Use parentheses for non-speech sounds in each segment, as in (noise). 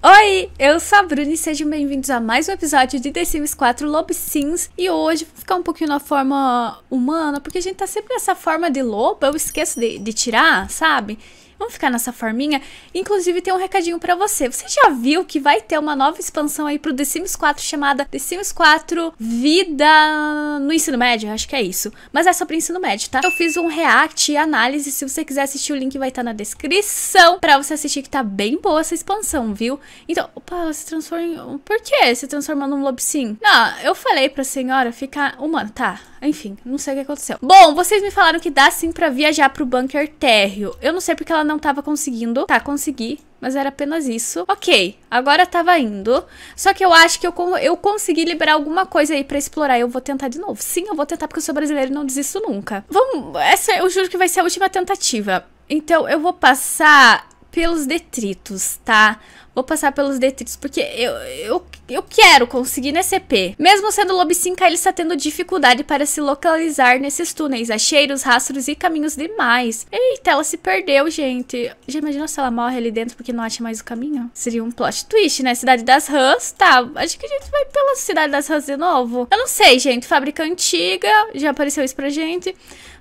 Oi, eu sou a Bruna e sejam bem-vindos a mais um episódio de The Sims 4 Lobo Sims E hoje vou ficar um pouquinho na forma humana, porque a gente tá sempre nessa forma de lobo, eu esqueço de, de tirar, sabe? Vamos ficar nessa forminha? Inclusive, tem um recadinho para você. Você já viu que vai ter uma nova expansão aí pro The Sims 4 chamada The Sims 4 Vida no Ensino Médio? Acho que é isso. Mas é só pro ensino médio, tá? Eu fiz um react e análise. Se você quiser assistir, o link vai estar tá na descrição para você assistir, que tá bem boa essa expansão, viu? Então, opa, ela se transforma. Por que se transformando num lobsim? Não, eu falei pra senhora ficar humana. Tá, enfim, não sei o que aconteceu. Bom, vocês me falaram que dá sim pra viajar pro bunker térreo. Eu não sei porque ela não tava conseguindo. Tá, consegui. Mas era apenas isso. Ok, agora tava indo. Só que eu acho que eu, eu consegui liberar alguma coisa aí pra explorar. Eu vou tentar de novo. Sim, eu vou tentar porque eu sou brasileiro e não desisto nunca. Vamos, essa eu juro que vai ser a última tentativa. Então eu vou passar pelos detritos, tá? Vou passar pelos detritos, porque eu, eu, eu quero conseguir nesse EP. Mesmo sendo Lobcinca, ele está tendo dificuldade para se localizar nesses túneis. Acheiros, rastros e caminhos demais. Eita, ela se perdeu, gente. Já imagina se ela morre ali dentro porque não acha mais o caminho? Seria um plot twist, né? Cidade das Rãs, tá. Acho que a gente vai pela Cidade das Rãs de novo. Eu não sei, gente. Fábrica antiga, já apareceu isso pra gente.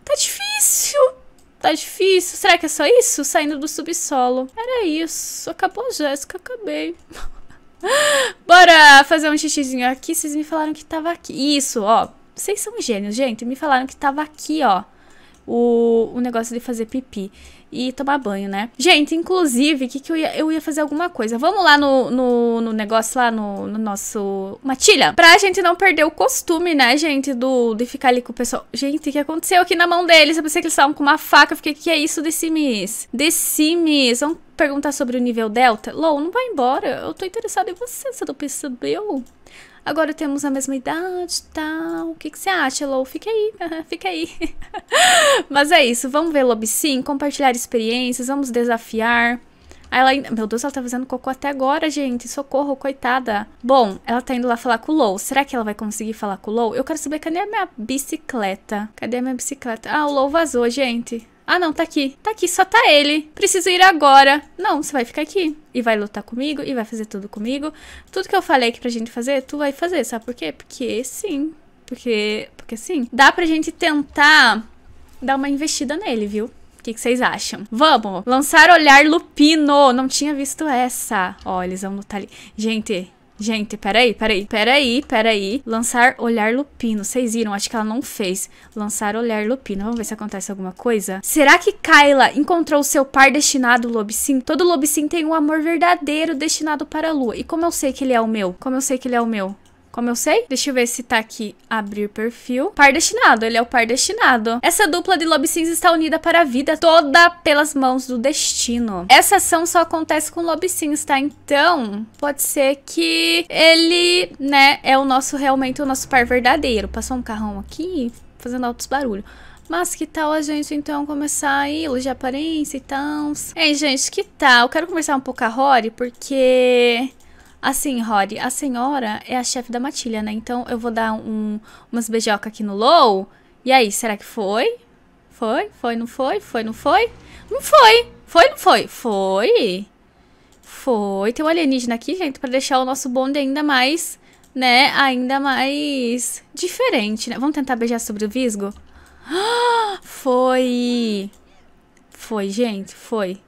Tá difícil. Tá difícil. Será que é só isso? Saindo do subsolo. Era isso. Acabou, Jéssica. Acabei. (laughs) Bora fazer um xixizinho aqui. Vocês me falaram que tava aqui. Isso, ó. Vocês são gênios, gente. Me falaram que tava aqui, ó. O, o negócio de fazer pipi e tomar banho, né? Gente, inclusive, que, que eu ia, eu ia fazer alguma coisa. Vamos lá no, no, no negócio lá no, no, nosso. Matilha! Pra gente não perder o costume, né, gente, do, de ficar ali com o pessoal. Gente, o que aconteceu aqui na mão deles? Eu pensei que eles estavam com uma faca. Eu fiquei, que é isso, The Sims? The Sims. Vamos perguntar sobre o nível Delta? Low, não vai embora. Eu tô interessada em você, você não percebeu? agora temos a mesma idade tal. O que, que você acha, Lou? Fica aí, (laughs) fica aí. (laughs) Mas é isso, vamos ver Lobby Sim, compartilhar experiências, vamos desafiar. Ela Meu Deus, ela tá fazendo cocô até agora, gente. Socorro, coitada. Bom, ela tá indo lá falar com o Lou. Será que ela vai conseguir falar com o Lou? Eu quero saber cadê a minha bicicleta. Cadê a minha bicicleta? Ah, o Lou vazou, gente. Ah, não, tá aqui. Tá aqui, só tá ele. Preciso ir agora. Não, você vai ficar aqui. E vai lutar comigo, e vai fazer tudo comigo. Tudo que eu falei aqui pra gente fazer, tu vai fazer. Sabe por quê? Porque sim. Porque, porque sim. Dá pra gente tentar dar uma investida nele, viu? O que vocês acham? Vamos! Lançar olhar lupino! Não tinha visto essa. Ó, eles vão lutar ali. Gente, Gente, peraí, peraí, peraí, peraí. Lançar olhar lupino. Vocês viram? Acho que ela não fez. Lançar olhar lupino. Vamos ver se acontece alguma coisa. Será que Kyla encontrou seu par destinado, Lobsim? Todo Lobsim tem um amor verdadeiro destinado para a lua. E como eu sei que ele é o meu? Como eu sei que ele é o meu? Como eu sei? Deixa eu ver se tá aqui. Abrir perfil. Par destinado. Ele é o par destinado. Essa dupla de lobisins está unida para a vida toda pelas mãos do destino. Essa ação só acontece com lobisins, tá? Então, pode ser que ele, né, é o nosso, realmente, o nosso par verdadeiro. Passou um carrão aqui, fazendo altos barulhos. Mas que tal a gente então começar a de aparência e tal? Hein, gente, que tal? Eu quero conversar um pouco com a Rory, porque Assim, Rory, a senhora é a chefe da matilha, né? Então eu vou dar um, umas beijocas aqui no low. E aí, será que foi? Foi? Foi, não foi? Foi, não foi? Não foi! Foi, não foi? Foi! Foi. Tem um alienígena aqui, gente, pra deixar o nosso bonde ainda mais, né? Ainda mais diferente, né? Vamos tentar beijar sobre o visgo? (gasps) foi! Foi, gente, foi.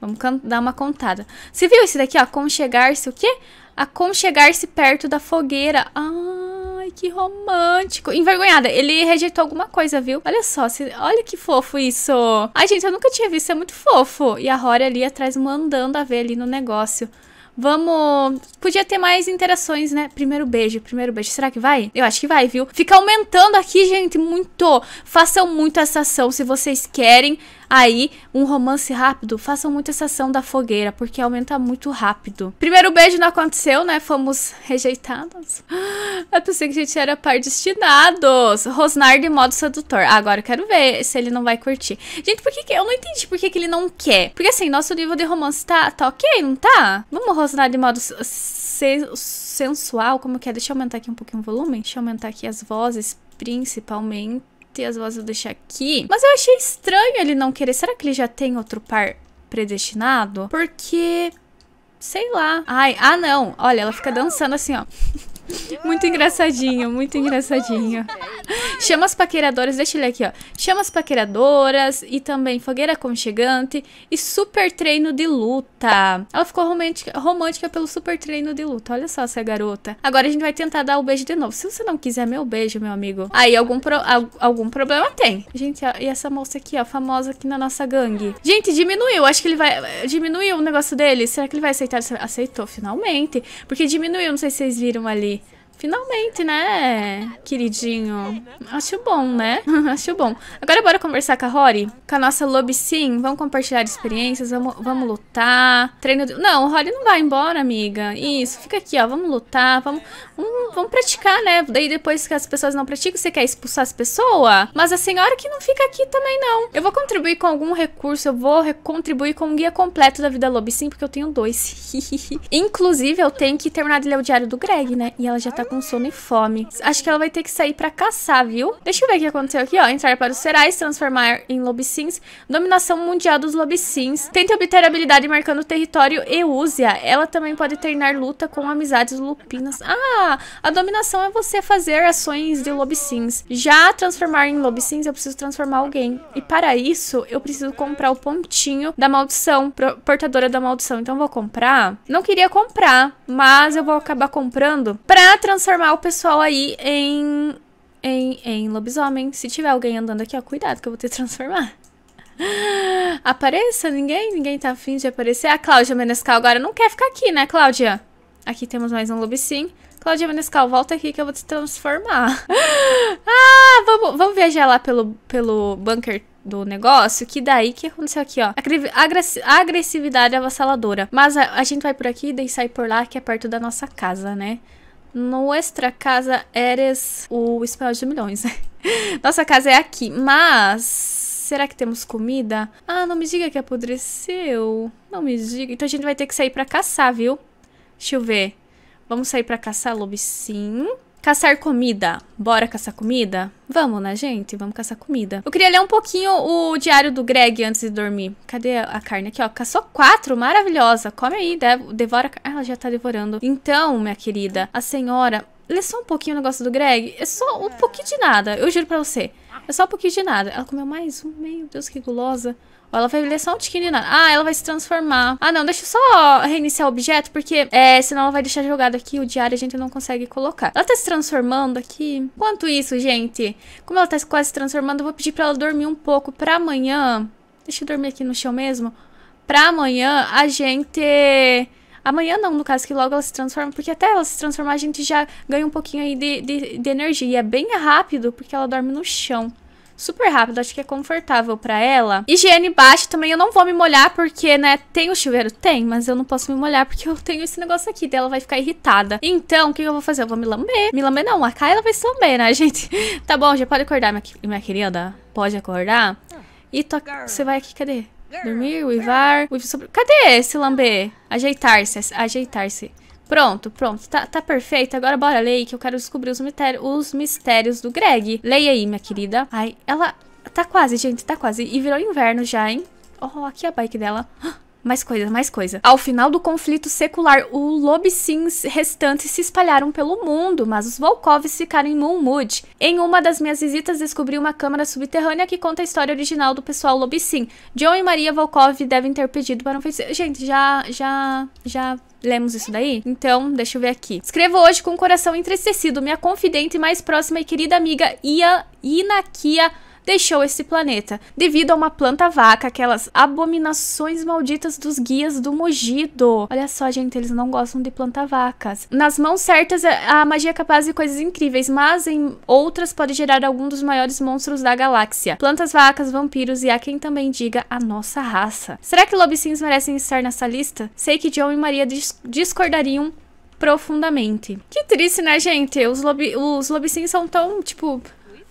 Vamos dar uma contada. Você viu esse daqui, ó? Aconchegar-se o quê? Aconchegar-se perto da fogueira. Ai, que romântico. Envergonhada. Ele rejeitou alguma coisa, viu? Olha só. Se... Olha que fofo isso. Ai, gente, eu nunca tinha visto. É muito fofo. E a Rory ali atrás mandando a ver ali no negócio. Vamos. Podia ter mais interações, né? Primeiro beijo, primeiro beijo. Será que vai? Eu acho que vai, viu? Fica aumentando aqui, gente, muito. Façam muito essa ação se vocês querem Aí, um romance rápido, façam muita sessão da fogueira, porque aumenta muito rápido. Primeiro beijo não aconteceu, né? Fomos rejeitadas. (gasps) Eu pensei que a gente era par destinados. Rosnar de modo sedutor. Ah, agora eu quero ver se ele não vai curtir. Gente, por que, que... Eu não entendi por que, que ele não quer. Porque assim, nosso nível de romance tá, tá ok, não tá? Vamos rosnar de modo sensual, como que é? Deixa eu aumentar aqui um pouquinho o volume. Deixa eu aumentar aqui as vozes, principalmente ter as eu vou deixar aqui. Mas eu achei estranho ele não querer. Será que ele já tem outro par predestinado? Porque... Sei lá. Ai, ah não. Olha, ela fica dançando assim, ó. Muito engraçadinho, muito engraçadinho. (laughs) Chama as paqueradoras, deixa ele aqui, ó. Chama as paqueradoras e também fogueira aconchegante e super treino de luta. Ela ficou romântica, romântica pelo super treino de luta. Olha só essa garota. Agora a gente vai tentar dar o beijo de novo. Se você não quiser meu beijo, meu amigo, aí algum, pro, algum problema tem. Gente, ó, e essa moça aqui, ó, famosa aqui na nossa gangue. Gente, diminuiu. Acho que ele vai... Diminuiu o negócio dele. Será que ele vai aceitar? Aceitou, finalmente. Porque diminuiu, não sei se vocês viram ali. Finalmente, né, queridinho? Acho bom, né? (laughs) Acho bom. Agora bora conversar com a Rory? Com a nossa Lobby Sim? Vamos compartilhar experiências, vamos, vamos lutar. Treino... De... Não, Rory não vai embora, amiga. Isso, fica aqui, ó. Vamos lutar, vamos, vamos, vamos praticar, né? Daí depois que as pessoas não praticam, você quer expulsar as pessoas? Mas a senhora que não fica aqui também, não. Eu vou contribuir com algum recurso, eu vou contribuir com um guia completo da vida Lobby Sim, porque eu tenho dois. (laughs) Inclusive, eu tenho que terminar de ler o diário do Greg, né? E ela já tá com sono e fome. Acho que ela vai ter que sair pra caçar, viu? Deixa eu ver o que aconteceu aqui, ó. Entrar para os Serais, transformar em lobisins. Dominação mundial dos lobisins. Tente obter habilidade marcando o território use-a. Ela também pode treinar luta com amizades lupinas. Ah, a dominação é você fazer ações de lobisins. Já transformar em lobisins. eu preciso transformar alguém. E para isso, eu preciso comprar o pontinho da maldição, portadora da maldição. Então, vou comprar. Não queria comprar, mas eu vou acabar comprando pra transformar transformar o pessoal aí em, em, em lobisomem. Se tiver alguém andando aqui, ó, cuidado que eu vou ter que transformar. (laughs) Apareça ninguém? Ninguém tá afim de aparecer? A Cláudia Menescal agora não quer ficar aqui, né, Cláudia? Aqui temos mais um lobisim Cláudia Menescal, volta aqui que eu vou te transformar. (laughs) ah, vamos, vamos viajar lá pelo, pelo bunker do negócio, que daí que aconteceu aqui, ó. Agressi agressividade avassaladora. Mas a, a gente vai por aqui, daí sai por lá, que é perto da nossa casa, né? Nuestra casa eres o espelho de milhões. (laughs) Nossa casa é aqui, mas... Será que temos comida? Ah, não me diga que apodreceu. Não me diga. Então a gente vai ter que sair pra caçar, viu? Deixa eu ver. Vamos sair pra caçar, lobo? Sim. Caçar comida. Bora caçar comida? Vamos, né, gente? Vamos caçar comida. Eu queria ler um pouquinho o diário do Greg antes de dormir. Cadê a carne aqui, ó? Caçou quatro, maravilhosa. Come aí, a devora... Ah, ela já tá devorando. Então, minha querida, a senhora... Lê só um pouquinho o negócio do Greg. É só um pouquinho de nada, eu juro pra você. É só um pouquinho de nada. Ela comeu mais um. Meu Deus, que gulosa. Ela vai ler só um tiquinho de nada. Ah, ela vai se transformar. Ah, não, deixa eu só reiniciar o objeto, porque é, senão ela vai deixar jogado aqui o diário a gente não consegue colocar. Ela tá se transformando aqui. Quanto isso, gente? Como ela tá quase se transformando, eu vou pedir pra ela dormir um pouco pra amanhã. Deixa eu dormir aqui no chão mesmo. Pra amanhã a gente Amanhã não, no caso, que logo ela se transforma, porque até ela se transformar a gente já ganha um pouquinho aí de, de, de energia. E é bem rápido, porque ela dorme no chão super rápido, acho que é confortável para ela. Higiene baixa também, eu não vou me molhar porque, né, tem o chuveiro? Tem, mas eu não posso me molhar porque eu tenho esse negócio aqui, daí ela vai ficar irritada. Então, o que eu vou fazer? Eu vou me lamber. Me lamber não, a Kyla vai se lamber, né, (laughs) gente? tá bom, já pode acordar, minha, minha querida? Pode acordar? Ah, e você vai aqui, cadê? Dormir, uivar, uivar sobre... Cadê esse lambê? Ajeitar-se, ajeitar-se. Pronto, pronto, tá, tá perfeito. Agora bora ler que eu quero descobrir os, mitério, os mistérios do Greg. Leia aí, minha querida. Ai, ela... Tá quase, gente, tá quase. E virou inverno já, hein? Oh, aqui é a bike dela. Ah! (gasps) mais coisa, mais coisa. Ao final do conflito secular, os Lobisins restantes se espalharam pelo mundo, mas os Volkovs ficaram em Mulmud. Em uma das minhas visitas, descobri uma câmara subterrânea que conta a história original do pessoal Lobisin. John e Maria Volkov devem ter pedido para um feiticeiro. Gente, já, já, já Lemos isso daí? Então, deixa eu ver aqui. Escrevo hoje com o coração entristecido, minha confidente mais próxima e querida amiga Ia Inakia deixou esse planeta, devido a uma planta vaca, aquelas abominações malditas dos guias do Mogido. Olha só, gente, eles não gostam de planta vacas. Nas mãos certas, é, a magia é capaz de coisas incríveis, mas em outras pode gerar algum dos maiores monstros da galáxia. Plantas vacas, vampiros e há quem também diga a nossa raça. Será que lobisins merecem estar nessa lista? Sei que John e Maria dis discordariam profundamente. Que triste, né, gente? Os, lobi os lobicins são tão, tipo,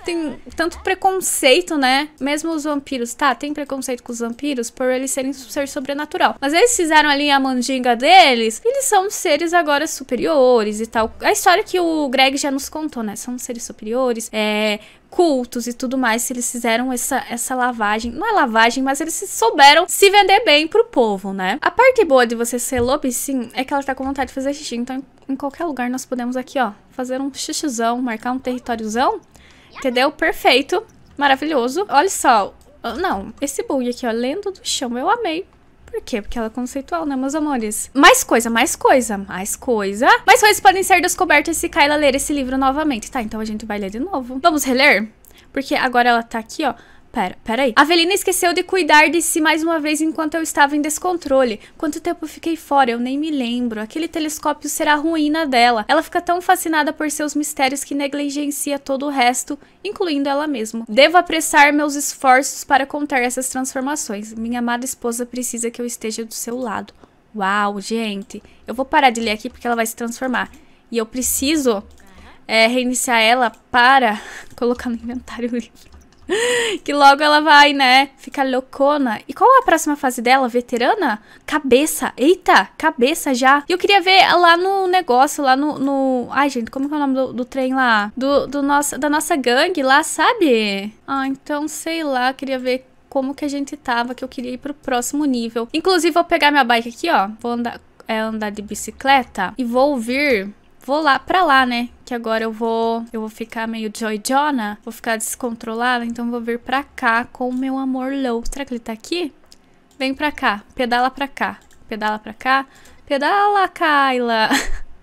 tem tanto preconceito, né? Mesmo os vampiros, tá? Tem preconceito com os vampiros por eles serem um ser sobrenatural. Mas eles fizeram ali a mandinga deles, eles são seres agora superiores e tal. A história que o Greg já nos contou, né? São seres superiores, é, cultos e tudo mais, se eles fizeram essa, essa lavagem. Não é lavagem, mas eles souberam se vender bem pro povo, né? A parte boa de você ser lobo, sim, é que ela tá com vontade de fazer xixi. Então, em qualquer lugar, nós podemos aqui, ó, fazer um xixizão, marcar um territóriozão Entendeu? Perfeito. Maravilhoso. Olha só. Ah, não, esse bug aqui, ó. lendo do chão. Eu amei. Por quê? Porque ela é conceitual, né, meus amores? Mais coisa, mais coisa, mais coisa. Mais coisas podem ser descobertas se Kyla ler esse livro novamente. Tá, então a gente vai ler de novo. Vamos reler? Porque agora ela tá aqui, ó pera, pera aí. Avelina esqueceu de cuidar de si mais uma vez enquanto eu estava em descontrole. Quanto tempo eu fiquei fora, eu nem me lembro. Aquele telescópio será a ruína dela. Ela fica tão fascinada por seus mistérios que negligencia todo o resto, incluindo ela mesma. Devo apressar meus esforços para contar essas transformações. Minha amada esposa precisa que eu esteja do seu lado. Uau, gente. Eu vou parar de ler aqui porque ela vai se transformar. E eu preciso é, reiniciar ela para (laughs) colocar no inventário o livro. (laughs) que logo ela vai, né, ficar loucona. E qual é a próxima fase dela? Veterana? Cabeça. Eita, cabeça já. E eu queria ver lá no negócio, lá no... no... Ai, gente, como é o nome do, do trem lá? Do, do nosso, da nossa gangue lá, sabe? Ah, então sei lá, queria ver como que a gente tava, que eu queria ir pro próximo nível. Inclusive, vou pegar minha bike aqui, ó. Vou andar, é, andar de bicicleta e vou ouvir Vou lá pra lá, né? Que agora eu vou, eu vou ficar meio joy-jona, vou ficar descontrolada, então vou vir pra cá com o meu amor low. Será que ele tá aqui? Vem pra cá, pedala pra cá, pedala pra cá, pedala, Kyla.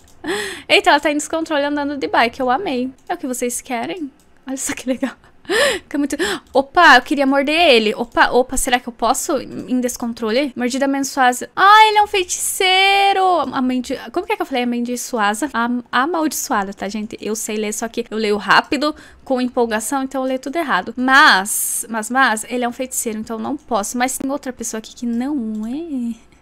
(laughs) Eita, ela tá em descontrole andando de bike, eu amei. É o que vocês querem? Olha só que legal. (laughs) Fica muito... Opa, eu queria morder ele. Opa, opa, será que eu posso em descontrole? Mordida amaldiçoada. Ah, ele é um feiticeiro! Amendi... Como que é que eu falei? Amaldiçoada. Am amaldiçoada, tá, gente? Eu sei ler, só que eu leio rápido, com empolgação, então eu leio tudo errado. Mas, mas, mas, ele é um feiticeiro, então não posso. Mas tem outra pessoa aqui que não é...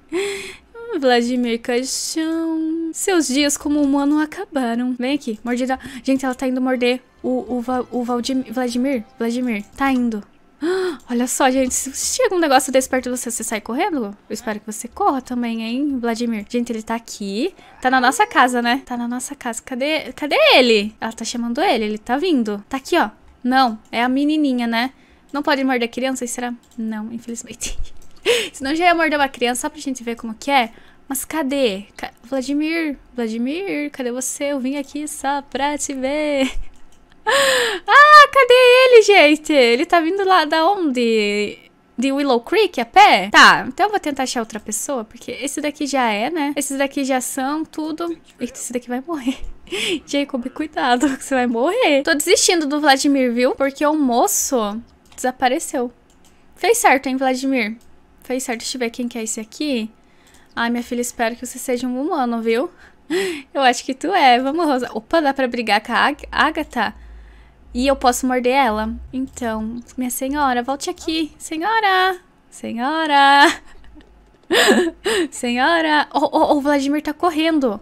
Vladimir Caixão. Seus dias como humano acabaram. Vem aqui, mordida. Gente, ela tá indo morder o, o, o Valdir Vladimir. Vladimir, tá indo. (gasps) Olha só, gente, se chega um negócio desse perto de você, você sai correndo? Eu espero que você corra também, hein, Vladimir? Gente, ele tá aqui. Tá na nossa casa, né? Tá na nossa casa. Cadê, cadê ele? Ela tá chamando ele, ele tá vindo. Tá aqui, ó. Não, é a menininha, né? Não pode morder crianças, será? Não, infelizmente. (laughs) (laughs) Senão já ia morder uma criança só pra gente ver como que é. Mas cadê? Ca Vladimir, Vladimir, cadê você? Eu vim aqui só pra te ver. (laughs) ah, cadê ele, gente? Ele tá vindo lá da onde? De Willow Creek a pé? Tá, então eu vou tentar achar outra pessoa, porque esse daqui já é, né? Esses daqui já são tudo. E esse daqui vai morrer. (laughs) Jacob, cuidado, que você vai morrer. Tô desistindo do Vladimir, viu? Porque o moço desapareceu. Fez certo, hein, Vladimir? Fez certo. Deixa ver quem que é esse aqui. Ai, ah, minha filha, espero que você seja um humano, viu? (laughs) Eu acho que tu é. Vamos, Rosa. Opa, dá pra brigar com a Agatha? E eu posso morder ela? Então, minha senhora, volte aqui. Senhora! Senhora! (laughs) senhora! O oh, oh, oh, Vladimir tá correndo.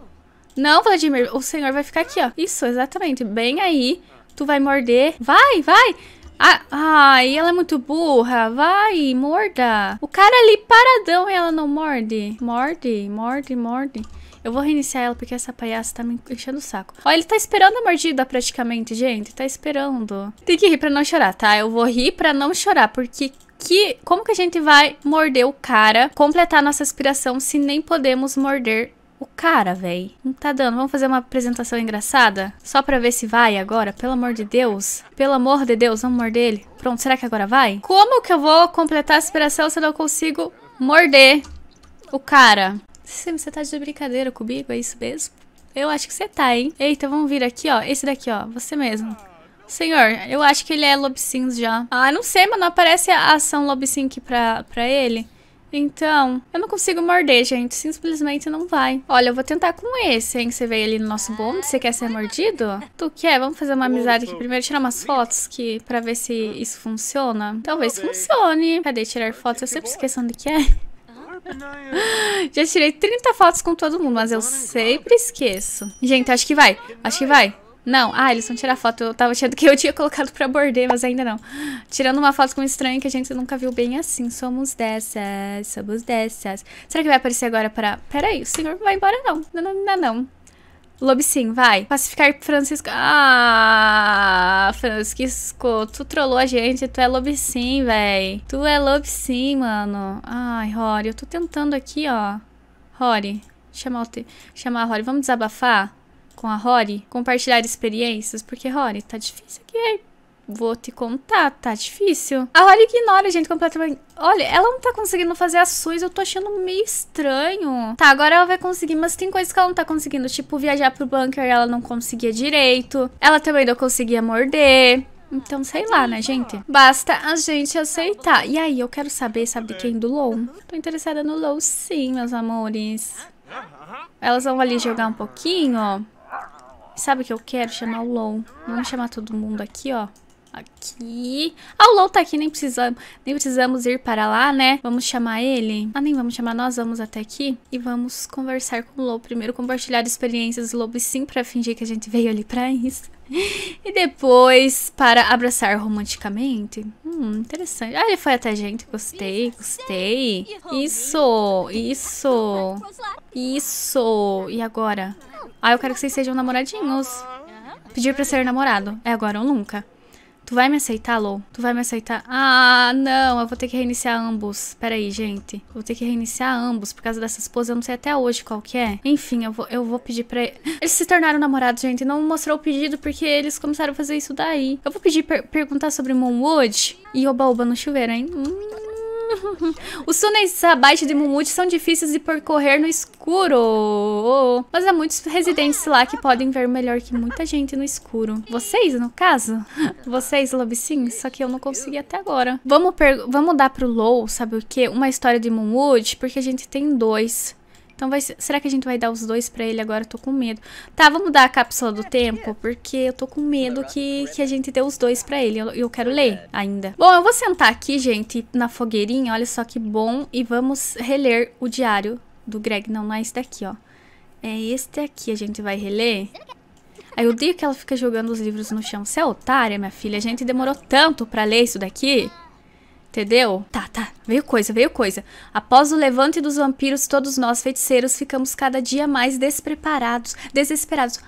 Não, Vladimir, o senhor vai ficar aqui, ó. Isso, exatamente. Bem aí. Tu vai morder. Vai, vai! Ah, ai, ela é muito burra. Vai, morda. O cara é ali paradão e ela não morde. Morde, morde, morde. Eu vou reiniciar ela porque essa palhaça tá me enchendo o saco. Ó, ele tá esperando a mordida praticamente, gente. Tá esperando. Tem que rir pra não chorar, tá? Eu vou rir pra não chorar, porque que como que a gente vai morder o cara, completar nossa aspiração se nem podemos morder o cara, velho, Não tá dando. Vamos fazer uma apresentação engraçada? Só pra ver se vai agora? Pelo amor de Deus. Pelo amor de Deus, vamos morder ele. Pronto, será que agora vai? Como que eu vou completar a aspiração se eu não consigo morder o cara? Sim, você tá de brincadeira comigo? É isso mesmo? Eu acho que você tá, hein? Eita, vamos vir aqui, ó. Esse daqui, ó. Você mesmo. Senhor, eu acho que ele é Lobsins já. Ah, não sei, mas não aparece a ação Lobsin aqui pra, pra ele? Então, eu não consigo morder, gente. Simplesmente não vai. Olha, eu vou tentar com esse, hein? Você veio ali no nosso bonde. Você quer ser mordido? Tu quer? Vamos fazer uma amizade aqui primeiro. Tirar umas fotos que, pra ver se isso funciona. Talvez funcione. Cadê tirar fotos? Eu sempre esqueço onde que é. (laughs) Já tirei 30 fotos com todo mundo, mas eu sempre esqueço. Gente, acho que vai. Acho que vai. Não, ah, eles vão tirar foto. Eu tava achando que eu tinha colocado pra bordê, mas ainda não. Tirando uma foto com um estranho que a gente nunca viu bem assim. Somos dessas, somos dessas. Será que vai aparecer agora pra... Peraí, o senhor vai embora não. Não, não, não, não. Lobicim, vai. Pacificar Francisco. Ah, Francisco, tu trollou a gente. Tu é Lobicim, véi. Tu é Lobicim, mano. Ai, Rory, eu tô tentando aqui, ó. Rory, chamar o te... chamar a Rory. Vamos desabafar? com a Rory, compartilhar experiências, porque Rory, tá difícil aqui, vou te contar, tá difícil. A Rory ignora a gente completamente. Olha, ela não tá conseguindo fazer as eu tô achando meio estranho. Tá, agora ela vai conseguir, mas tem coisas que ela não tá conseguindo, tipo viajar pro bunker, ela não conseguia direito. Ela também não conseguia morder. Então, sei lá, né, gente? Basta a gente aceitar. E aí, eu quero saber, sabe de quem? Do Low Tô interessada no Low sim, meus amores. Elas vão ali jogar um pouquinho, ó. Sabe o que eu quero? Chamar o Lon. Vamos chamar todo mundo aqui, ó. Aqui. Ah, o Lon tá aqui, nem precisamos, nem precisamos ir para lá, né? Vamos chamar ele? Ah, nem vamos chamar, nós vamos até aqui e vamos conversar com o Lon. Primeiro compartilhar experiências do Lobo Sim pra fingir que a gente veio ali pra isso. (laughs) E depois, para abraçar romanticamente. Hum, interessante. Ah, ele foi até a gente. Gostei, gostei. Isso, isso, isso. E agora? Ah, eu quero que vocês sejam namoradinhos. Pedir pra ser namorado. É agora ou nunca. Tu vai me aceitar, Lou? Tu vai me aceitar? Ah, não, eu vou ter que reiniciar ambos. Pera aí, gente. Vou ter que reiniciar ambos por causa dessas poses. Eu não sei até hoje qual que é. Enfim, eu vou, eu vou pedir pra... Eles se tornaram namorados, gente. Não mostrou o pedido porque eles começaram a fazer isso daí. Eu vou pedir per perguntar sobre Moonwood e Oba Oba no chuveiro, hein? Hum... (laughs) Os túneis abaixo de Mumute são difíceis de percorrer no escuro. Mas há muitos residentes lá que podem ver melhor que muita gente no escuro. Vocês, no caso? (laughs) Vocês, lobicinhos? Só que eu não consegui até agora. Vamos, vamos dar pro Low, sabe o quê? Uma história de Mumute, porque a gente tem dois. Então vai ser... será que a gente vai dar os dois pra ele agora? Eu tô com medo. Tá, vamos dar a cápsula do tempo, porque eu tô com medo que, que a gente dê os dois pra ele. Eu, eu quero ler ainda. Bom, eu vou sentar aqui, gente, na fogueirinha, olha só que bom. E vamos reler o diário do Greg. Não, não é esse daqui, ó. É este aqui, a gente vai reler. Aí eu dia que ela fica jogando os livros no chão. Você é otária, minha filha. A gente demorou tanto pra ler isso daqui. Entendeu? Tá, tá. Veio coisa, veio coisa. Após o levante dos vampiros, todos nós feiticeiros ficamos cada dia mais despreparados, desesperados.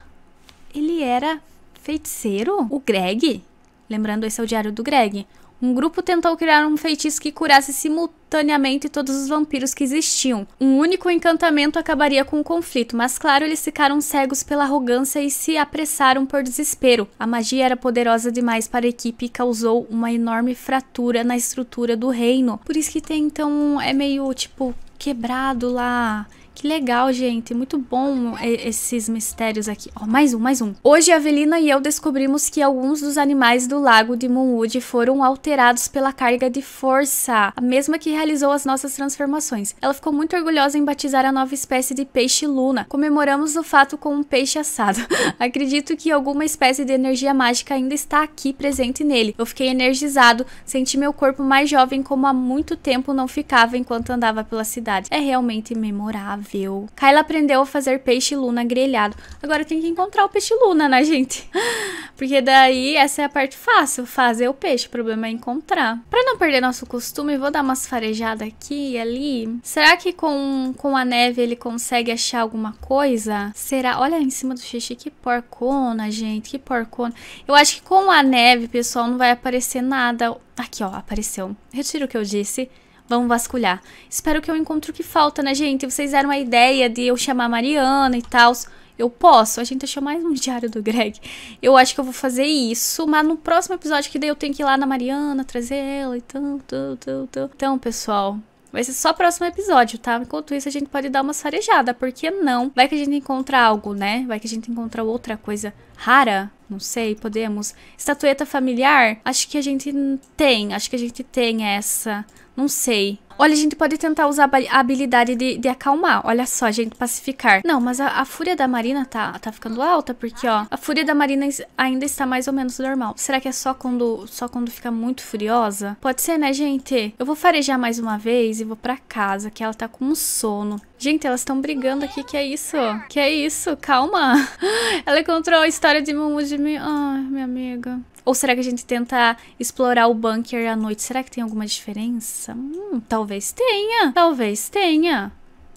Ele era feiticeiro? O Greg? Lembrando, esse é o diário do Greg. Um grupo tentou criar um feitiço que curasse simultaneamente todos os vampiros que existiam. Um único encantamento acabaria com o conflito, mas claro, eles ficaram cegos pela arrogância e se apressaram por desespero. A magia era poderosa demais para a equipe e causou uma enorme fratura na estrutura do reino. Por isso que tem então é meio tipo quebrado lá. Que legal, gente. Muito bom é, esses mistérios aqui. Ó, oh, mais um, mais um. Hoje a Avelina e eu descobrimos que alguns dos animais do lago de Moonwood foram alterados pela carga de força, a mesma que realizou as nossas transformações. Ela ficou muito orgulhosa em batizar a nova espécie de peixe luna. Comemoramos o fato com um peixe assado. (laughs) Acredito que alguma espécie de energia mágica ainda está aqui presente nele. Eu fiquei energizado, senti meu corpo mais jovem como há muito tempo não ficava enquanto andava pela cidade. É realmente memorável saudável. Kyla aprendeu a fazer peixe luna grelhado. Agora tem que encontrar o peixe luna, né, gente? (laughs) Porque daí essa é a parte fácil, fazer o peixe. O problema é encontrar. Pra não perder nosso costume, vou dar umas farejadas aqui e ali. Será que com, com a neve ele consegue achar alguma coisa? Será? Olha em cima do xixi, que porcona, gente. Que porcona. Eu acho que com a neve, pessoal, não vai aparecer nada. Aqui, ó, apareceu. Retiro o que eu disse. Vamos vasculhar. Espero que eu encontre o que falta, né, gente? Vocês deram a ideia de eu chamar a Mariana e tal. Eu posso? A gente achou mais um (laughs) diário do Greg. Eu acho que eu vou fazer isso, mas no próximo episódio que daí eu tenho que ir lá na Mariana, trazer ela e tal, tal. Então, pessoal, Vai ser só o próximo episódio, tá? Enquanto isso, a gente pode dar uma farejada, porque não? Vai que a gente encontra algo, né? Vai que a gente encontra outra coisa rara não sei, podemos. Estatueta familiar? Acho que a gente tem, acho que a gente tem essa. Não sei. Olha, a gente pode tentar usar a habilidade de, de acalmar. Olha só, gente, pacificar. Não, mas a, a, fúria da Marina tá, tá ficando alta, porque, ó, a fúria da Marina ainda está mais ou menos normal. Será que é só quando, só quando fica muito furiosa? Pode ser, né, gente? Eu vou farejar mais uma vez e vou pra casa, que ela tá com sono. Gente, elas estão brigando aqui, que é isso? Que é isso? Calma. (laughs) Ela encontrou a história de Mumu de mim. Ai, minha amiga. Ou será que a gente tenta explorar o bunker à noite? Será que tem alguma diferença? Hum, talvez tenha. Talvez tenha.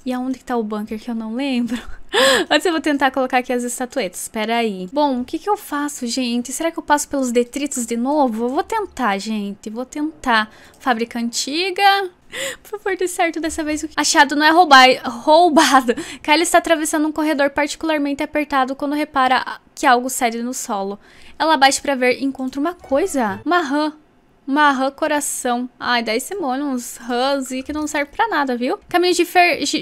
E aonde que tá o bunker que eu não lembro? (laughs) Antes eu vou tentar colocar aqui as estatuetas, espera aí. Bom, o que que eu faço, gente? Será que eu passo pelos detritos de novo? Eu vou tentar, gente, vou tentar. Fábrica antiga, por favor, dê certo dessa vez. Achado não é roubar, roubado. Kylie está atravessando um corredor particularmente apertado quando repara que algo cede no solo. Ela abaixa para ver e encontra uma coisa. Uma rã. Uma rã coração. Ai, 10 uns rãs e que não serve pra nada, viu? Caminhos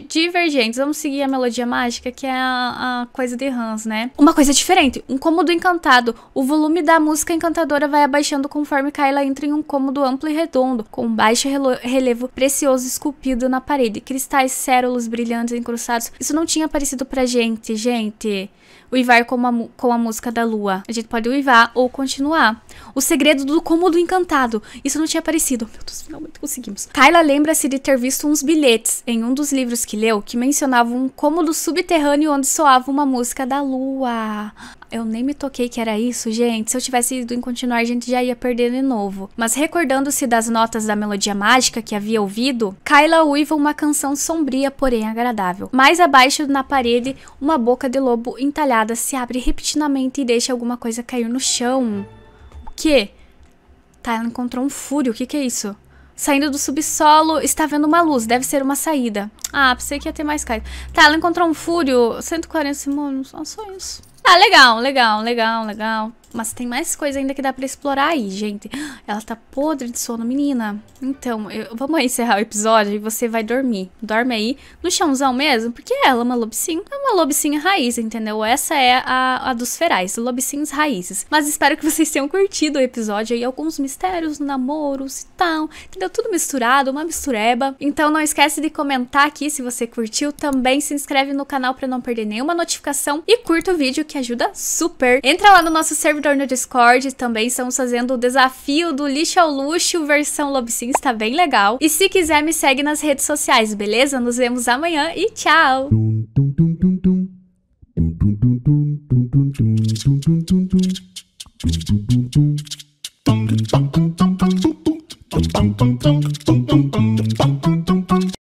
divergentes. Vamos seguir a melodia mágica, que é a, a coisa de rãs, né? Uma coisa diferente. Um cômodo encantado. O volume da música encantadora vai abaixando conforme Kyla entra em um cômodo amplo e redondo, com baixo relevo precioso esculpido na parede. Cristais, cérulos brilhantes encruçados. Isso não tinha aparecido pra gente, gente uivar com a, com a música da lua. A gente pode uivar ou continuar. O segredo do cômodo encantado. Isso não tinha aparecido. Meu Deus, finalmente conseguimos. Kyla lembra-se de ter visto uns bilhetes em um dos livros que leu que mencionavam um cômodo subterrâneo onde soava uma música da lua eu nem me toquei que era isso, gente. Se eu tivesse ido em continuar, a gente já ia perder de novo. Mas recordando-se das notas da melodia mágica que havia ouvido, Kyla uiva uma canção sombria, porém agradável. Mais abaixo, na parede, uma boca de lobo entalhada se abre repetidamente e deixa alguma coisa cair no chão. O quê? Tá, ela encontrou um fúrio. O que, que é isso? Saindo do subsolo, está vendo uma luz. Deve ser uma saída. Ah, pensei que ia ter mais caído. Tá, ela encontrou um fúrio. 140 simonos. Só isso. Ah, legal, legal, legal, legal. Mas tem mais coisa ainda que dá pra explorar aí, gente. Ela tá podre de sono, menina. Então, eu, vamos encerrar o episódio e você vai dormir. Dorme aí no chãozão mesmo, porque ela é uma lobicinha. É uma lobicinha raiz, entendeu? Essa é a, a dos ferais, lobicinhos raízes. Mas espero que vocês tenham curtido o episódio aí. Alguns mistérios, namoros e tal. Entendeu? Tudo misturado, uma mistureba. Então não esquece de comentar aqui se você curtiu. Também se inscreve no canal pra não perder nenhuma notificação. E curta o vídeo que ajuda super. Entra lá no nosso servidor entrar no Discord, também estamos fazendo o desafio do lixo ao luxo versão Lobsin, está bem legal. E se quiser, me segue nas redes sociais, beleza? Nos vemos amanhã e tchau! Dum, dum, dum,